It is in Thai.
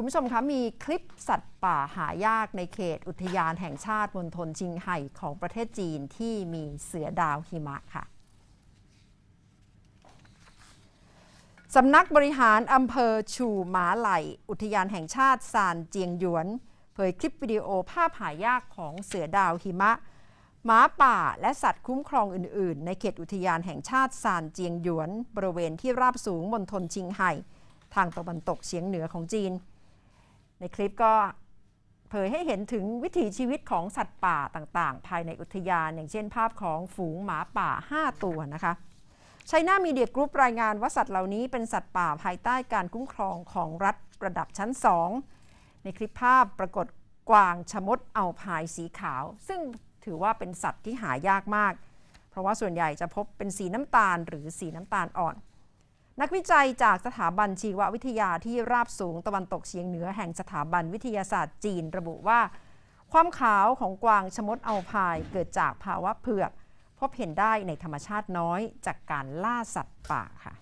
คุณผู้ชมคะมีคลิปสัตว์ป่าหายากในเขตอุทยานแห่งชาติมณฑลชิงไห่ของประเทศจีนที่มีเสือดาวหิมะค่ะสำนักบริหารอำเภอชูหมาไหลอุทยานแห่งชาติซานเจียงหยวน เผยคลิปวิดีโอภาพหายากของเสือดาวหิมะ หมาป่าและสัตว์คุ้มครองอื่นๆ ในเขตอุทยานแห่งชาติซานเจียงหยวน บริเวณที่ราบสูงมณฑลชิงไห่ ทางตะวันตกเฉียงเหนือของจีนในคลิปก็เผยให้เห็นถึงวิถีชีวิตของสัตว์ป่าต่างๆ ภายในอุทยานอย่างเช่นภาพของฝูงหมาป่า 5 ตัวนะคะชัยนามีเดียกรุ๊ปรายงานว่าสัตว์เหล่านี้เป็นสัตว์ป่าภายใต้การคุ้มครองของรัฐระดับชั้น 2 ในคลิปภาพปรากฏกวางชมดเอาพายสีขาว ซึ่งถือว่าเป็นสัตว์ที่หายากมาก เพราะว่าส่วนใหญ่จะพบเป็นสีน้ำตาล หรือสีน้ำตาลอ่อนนักวิจัยจากสถาบันชีววิทยาที่ราบสูงตะวันตกเฉียงเหนือแห่งสถาบันวิทยาศาสตร์จีนระบุว่า ความขาวของกวางชมดเอาพายเกิดจากภาวะเผือก พบเห็นได้ในธรรมชาติน้อยจากการล่าสัตว์ป่าค่ะ